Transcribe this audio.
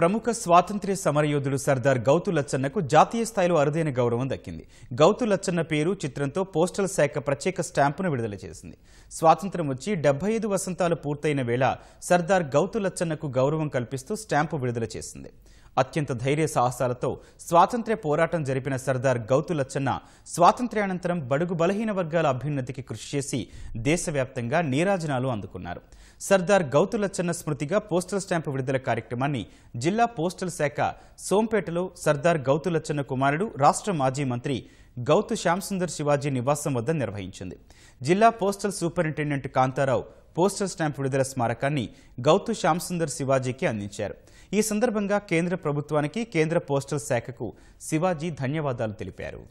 ప్రముఖ స్వాతంత్ర్య సమరయోధుడు సర్దార్ గౌతు లచ్చన్నకు జాతీయ స్థాయిలో అరుదైన గౌరవం దక్కింది గౌతు లచ్చన్న పేరు చిత్రంతో పోస్టల్ శాఖ ప్రత్యేక స్టాంపును విడుదల చేసింది స్వాతంత్రం వచ్చి డెబ్బై ఐదు వసంతాలు పూర్తయిన వేళ సర్దార్ గౌతు లచ్చన్నకు గౌరవం కల్పిస్తూ స్టాంపు విడుదల చేసింది అత్యంత ధైర్య సాహసాలతో స్వాతంత్ర్య పోరాటం జరిపిన సర్దార్ గౌతులచ్చన్న స్వాతంత్ర్యానంతరం బడుగు బలహీన వర్గాల అభ్యున్నతికి కృషి చేసి దేశవ్యాప్తంగా నీరాజనాలు అందుకున్నారు సర్దార్ గౌతులచ్చన్న స్మృతిగా పోస్టల్ స్టాంపు విడుదల కార్యక్రమాన్ని జిల్లా పోస్టల్ శాఖ సోంపేటలో సర్దార్ గౌతులచ్చన్న కుమారుడు రాష్ట్ర మాజీ మంత్రి గౌతు శ్యాంసుందర్ శివాజీ నివాసం వద్ద నిర్వహించింది జిల్లా postal superintendent Kantharao postal stamp విడుదల స్మారకాన్ని గౌతు శ్యాంసుందర్ శివాజీకి అందించారు ఈ సందర్భంగా కేంద్ర ప్రభుత్వానికి కేంద్ర పోస్టల్ శాఖకు శివాజీ ధన్యవాదాలు తెలిపారు